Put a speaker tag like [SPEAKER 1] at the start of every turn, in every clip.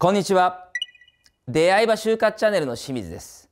[SPEAKER 1] こんにちは出会い場就活チャンネルの清水です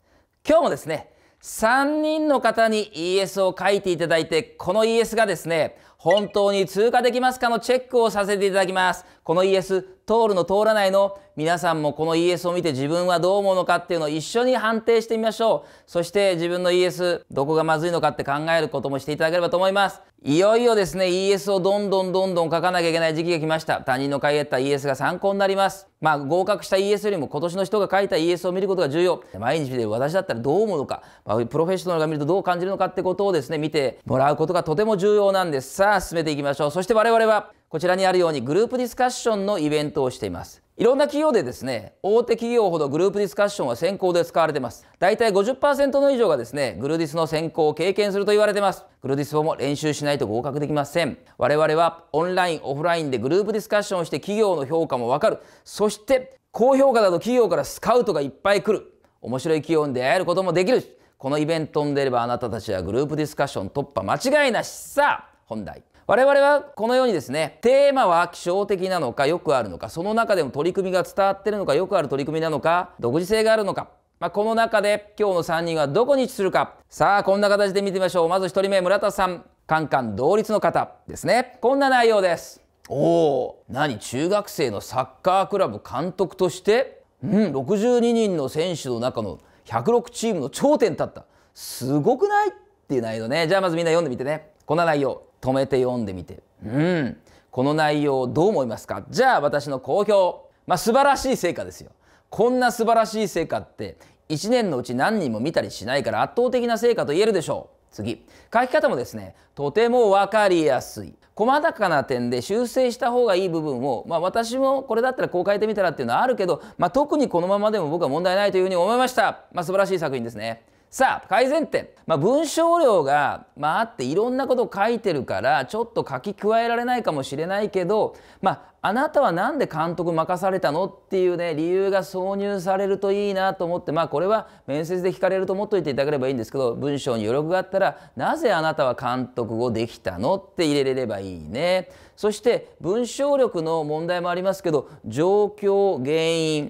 [SPEAKER 1] 今日もですね3人の方にイエスを書いていただいてこのイエスがですね本当に通過できますかのチェックをさせていただきます。この ES 通るの通らないの皆さんもこの ES を見て自分はどう思うのかっていうのを一緒に判定してみましょう。そして自分の ES どこがまずいのかって考えることもしていただければと思います。いよいよですね ES をどんどんどんどん書かなきゃいけない時期が来ました。他人の書いてた ES が参考になります。まあ合格したイエスよりも今年の人が書いたイエスを見ることが重要。毎日で私だったらどう思うのか、まあ、プロフェッショナルが見るとどう感じるのかってことをですね見てもらうことがとても重要なんです。さあ進めていきましょうそして我々はこちらにあるようにグループディスカッションのイベントをしていますいろんな企業でですね大手企業ほどグループディスカッションは先行で使われてます大体50%の以上がですねグルディスの先行を経験すると言われてますグルディス法も練習しないと合格できません我々はオンラインオフラインでグループディスカッションをして企業の評価もわかるそして高評価だと企業からスカウトがいっぱい来る面白い企業に出会えることもできるこのイベントに出ればあなたたちはグループディスカッション突破間違いなしさあ本題我々はこのようにですねテーマは希少的なのかよくあるのかその中でも取り組みが伝わってるのかよくある取り組みなのか独自性があるのか、まあ、この中で今日の3人はどこに位置するかさあこんな形で見てみましょうまず1人目村田さんカンカン同率の方ですねこんな内容ですおお何中学生のサッカークラブ監督としてうん62人の選手の中の106チームの頂点に立ったすごくないっていう内容ねじゃあまずみんな読んでみてねこの内容止めて読んでみてうんこの内容どう思いますかじゃあ私の好評まあ素晴らしい成果ですよこんな素晴らしい成果って1年のうち何人も見たりしないから圧倒的な成果と言えるでしょう次書き方もですねとても分かりやすい細かな点で修正した方がいい部分を、まあ、私もこれだったらこう書いてみたらっていうのはあるけど、まあ、特にこのままでも僕は問題ないというふうに思いました、まあ、素晴らしい作品ですね。さあ改善点、まあ、文章量が、まあ、あっていろんなことを書いてるからちょっと書き加えられないかもしれないけど、まあ、あなたは何で監督任されたのっていうね理由が挿入されるといいなと思って、まあ、これは面接で聞かれると思っておいていただければいいんですけど文章に余力があったらなぜあなたは監督をできたのって入れれればいいね。そして文章力の問題もありますけど状況原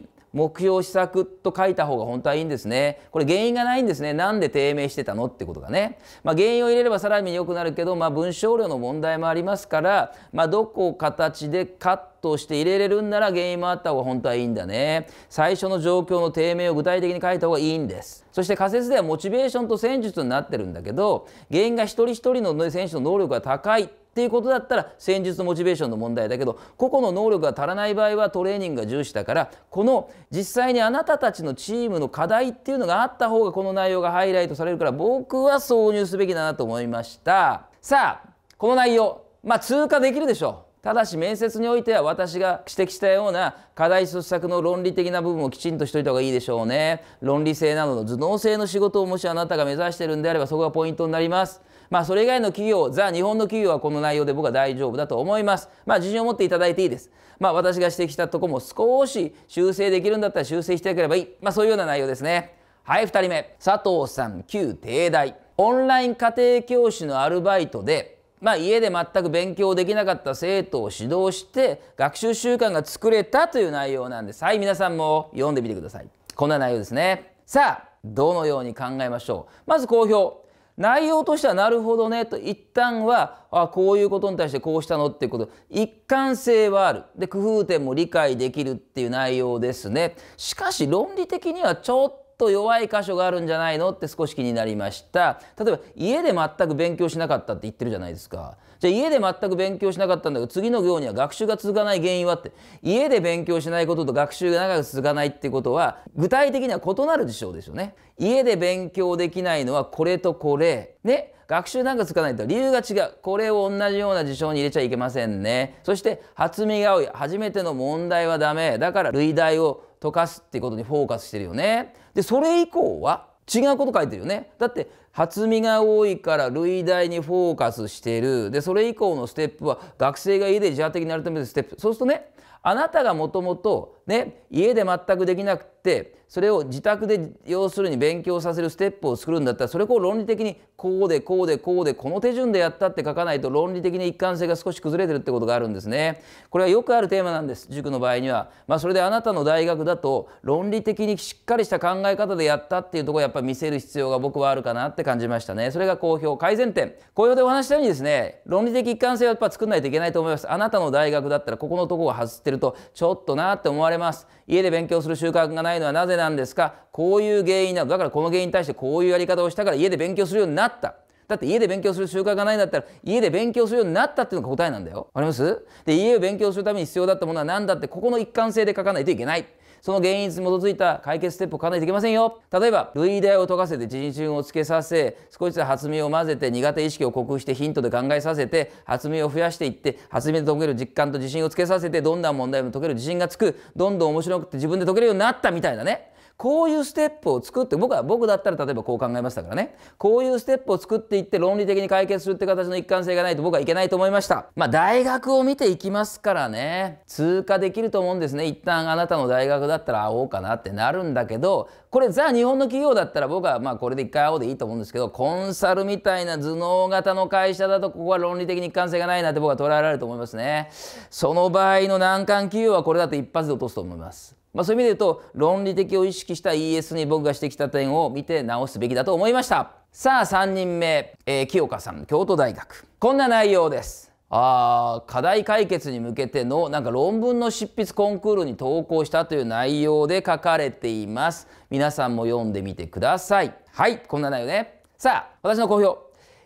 [SPEAKER 1] 因目標施策と書いた方が本当はいいんですね。これ原因がないんですね。なんで低迷してたのってことがね。まあ、原因を入れればさらに良くなるけど、まあ、文章量の問題もありますから、まあ、どこを形で勝ってとして入れれるんなら原因もあった方が本当はいいんだね最初の状況の低迷を具体的に書いた方がいいんですそして仮説ではモチベーションと戦術になってるんだけど原因が一人一人の選手の能力が高いっていうことだったら戦術モチベーションの問題だけど個々の能力が足らない場合はトレーニングが重視だからこの実際にあなたたちのチームの課題っていうのがあった方がこの内容がハイライトされるから僕は挿入すべきだなと思いましたさあこの内容まあ通過できるでしょうただし面接においては私が指摘したような課題創作策の論理的な部分をきちんとしといた方がいいでしょうね論理性などの頭脳性の仕事をもしあなたが目指しているんであればそこがポイントになりますまあそれ以外の企業ザ日本の企業はこの内容で僕は大丈夫だと思いますまあ自信を持っていただいていいですまあ私が指摘したとこも少し修正できるんだったら修正していければいいまあそういうような内容ですねはい2人目佐藤さん旧帝大オンライン家庭教師のアルバイトでまあ、家で全く勉強できなかった生徒を指導して学習習慣が作れたという内容なんですはい皆さんも読んでみてくださいこんな内容ですねさあどのように考えましょうまず好評内容としてはなるほどねと一旦はあこういうことに対してこうしたのっていうこと一貫性はあるで工夫点も理解できるっていう内容ですねしかし論理的にはちょっと弱い箇所があるんじゃないのって少し気になりました例えば家で全く勉強しなかったって言ってるじゃないですかじゃあ家で全く勉強しなかったんだけど次の行には学習が続かない原因はって家で勉強しないことと学習が長く続かないっていうことは具体的には異なる事象ですよね家で勉強できないのはこれとこれね学習なんかつかないと理由が違うこれを同じような事象に入れちゃいけませんねそして初見が多い初めての問題はダメだから類題を溶かすっていうことにフォーカスしてるよねでそれ以降は違うこと書いてるよねだって初見が多いから類題にフォーカスしてるでそれ以降のステップは学生が家で自発的になるためのステップそうするとねあなたがもともとね家で全くできなくってそれを自宅で要するに勉強させるステップを作るんだったらそれを論理的にこうでこうでこうでこの手順でやったって書かないと論理的に一貫性が少し崩れてるってことがあるんですね。これはよくあるテーマなんです塾の場合には。まあ、それであなたの大学だと論理的にしっかりした考え方でやったっていうところをやっぱ見せる必要が僕はあるかなって感じましたね。それが好評改善点。好評でお話したようにですね論理的一貫性はやっぱ作んないといけないと思います。あなたの大学だったらここのところを外してるるとちょっとなって思われます家で勉強する習慣がないのはなぜなんですかこういう原因なのだからこの原因に対してこういうやり方をしたから家で勉強するようになっただって家で勉強する習慣がないんだったら家で勉強するようになったっていうのが答えなんだよ。ありますで家を勉強するために必要だったものは何だってここの一貫性で書かないといけない。その原因に基づいた解決ステップを考えないけませんよ例えば類題を解かせて人順をつけさせ少しずつ発明を混ぜて苦手意識を克服してヒントで考えさせて発明を増やしていって発明で解ける実感と自信をつけさせてどんな問題も解ける自信がつくどんどん面白くて自分で解けるようになったみたいなねこういうステップを作って僕は僕だったら例えばこう考えましたからねこういうステップを作っていって論理的に解決するって形の一貫性がないと僕はいけないと思いましたまあ大学を見ていきますからね通過できると思うんですね一旦あなたの大学だったら会おうかなってなるんだけどこれザ日本の企業だったら僕はまあこれで一回会おうでいいと思うんですけどコンサルみたいな頭脳型の会社だとここは論理的に一貫性がないなって僕は捉えられると思いますねその場合の難関企業はこれだと一発で落とすと思いますまあ、そういう意味で言うと論理的を意識した ES に僕がしてきた点を見て直すべきだと思いましたさあ3人目、えー、清香さん京都大学こんな内容ですあ課題解決に向けてのなんか論文の執筆コンクールに投稿したという内容で書かれています皆さんも読んでみてくださいはいこんな内容ねさあ私の好評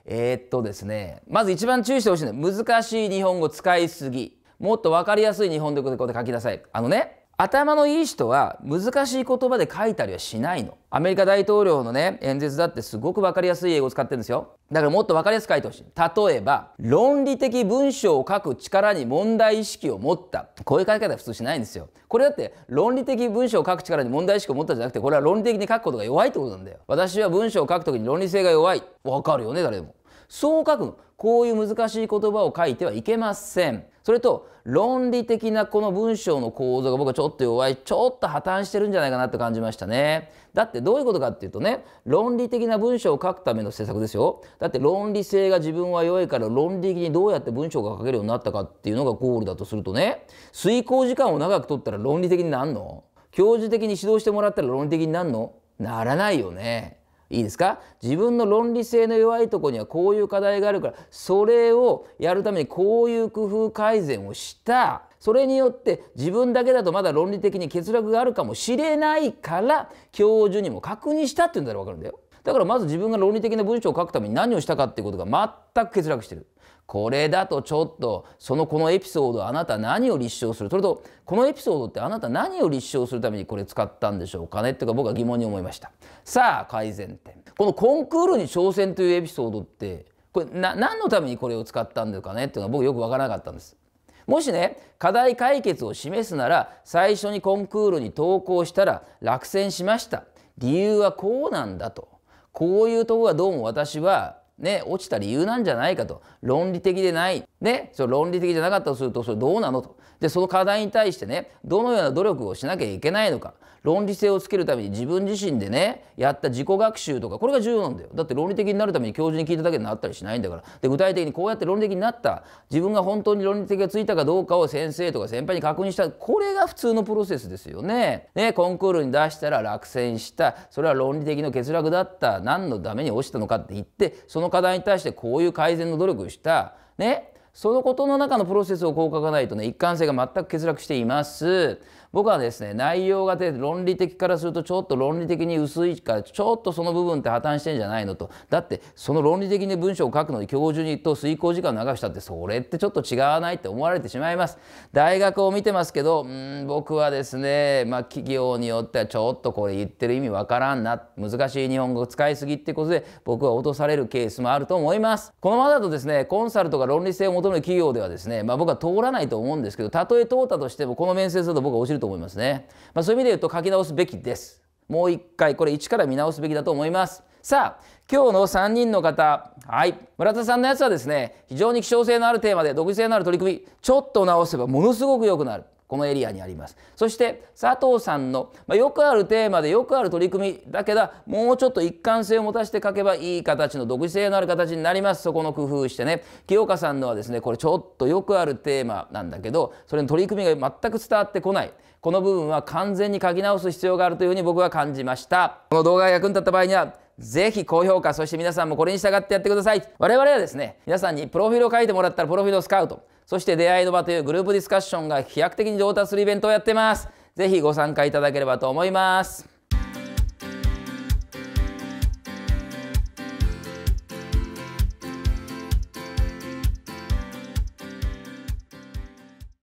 [SPEAKER 1] えー、っとですねまず一番注意してほしいのは難しい日本語使いすぎもっと分かりやすい日本語でこ書きなさいあのね頭のいい人は難しい言葉で書いたりはしないの。アメリカ大統領のね、演説だってすごく分かりやすい英語を使ってるんですよ。だからもっと分かりやすく書いてほしい。例えば、論理的文章を書く力に問題意識を持った。こういう書き方は普通しないんですよ。これだって、論理的文章を書く力に問題意識を持ったじゃなくて、これは論理的に書くことが弱いってことなんだよ。私は文章を書くときに論理性が弱い。わかるよね、誰でも。そう書くの。こういう難しい言葉を書いてはいけません。それと論理的なこの文章の構造が僕はちょっと弱いちょっと破綻してるんじゃないかなって感じましたね。だってどういうことかっていうとね論理的な文章を書くための施策ですよ。だって論理性が自分は弱いから論理的にどうやって文章が書けるようになったかっていうのがゴールだとするとね遂行時間を長く取ったら論理的になんの教授的に指導してもらったら論理的になんのならないよね。いいですか自分の論理性の弱いとこにはこういう課題があるからそれをやるためにこういう工夫改善をしたそれによって自分だけだとまだ論理的に欠落があるかもしれないから教授にも確認したっていうんだら分かるんだよ。だからまず自分が論理的な文章を書くために何をしたかっていうことが全く欠落してる。これだとちょっとそのこのエピソードあなた何を立証するそれとこのエピソードってあなた何を立証するためにこれ使ったんでしょうかねっていうか僕は疑問に思いましたさあ改善点このコンクールに挑戦というエピソードってこれ何のためにこれを使ったんですかねっていうのは僕よく分からなかったんですもしね課題解決を示すなら最初にコンクールに投稿したら落選しました理由はこうなんだとこういうとこがどうも私はね、落ちた理由なんじゃないかと論理的でない、ね、そ論理的じゃなかったとするとそれどうなのとでその課題に対してねどのような努力をしなきゃいけないのか論理性をつけるために自分自身でねやった自己学習とかこれが重要なんだよだって論理的になるために教授に聞いただけになったりしないんだからで具体的にこうやって論理的になった自分が本当に論理的がついたかどうかを先生とか先輩に確認したこれが普通のプロセスですよね。ねコンクールに出したら落選したそれは論理的の欠落だった何のために落ちたのかって言ってその課題に対してこういう改善の努力をした、ね、そのことの中のプロセスをこう書かないとね一貫性が全く欠落しています。僕はですね内容が論理的からするとちょっと論理的に薄いからちょっとその部分って破綻してんじゃないのとだってその論理的に文章を書くのに教授にと遂行時間を長くしたってそれってちょっと違わないって思われてしまいます大学を見てますけどうん僕はですねまあ企業によってはちょっとこれ言ってる意味わからんな難しい日本語使いすぎってことで僕は落とされるケースもあると思いますこのままだとですねコンサルとか論理性を求める企業ではですねまあ僕は通らないと思うんですけどたとえ通ったとしてもこの面接だと僕はお尻ると思いますね、まあ、そういう意味で言うと書き直すべきですもう一回これ一から見直すべきだと思いますさあ今日の3人の方はい村田さんのやつはですね非常に希少性のあるテーマで独自性のある取り組みちょっと直せばものすごく良くなるこのエリアにありますそして佐藤さんの、まあ、よくあるテーマでよくある取り組みだけどもうちょっと一貫性を持たせて書けばいい形の独自性のある形になりますそこの工夫してね清香さんのはですねこれちょっとよくあるテーマなんだけどそれの取り組みが全く伝わってこないこの部分は完全に書き直す必要があるというふうに僕は感じましたこの動画が役に立った場合にはぜひ高評価、そして皆さんもこれに従ってやってください。我々はですね、皆さんにプロフィールを書いてもらったらプロフィールをスカウト、そして出会いの場というグループディスカッションが飛躍的に上達するイベントをやってます。ぜひご参加いただければと思います。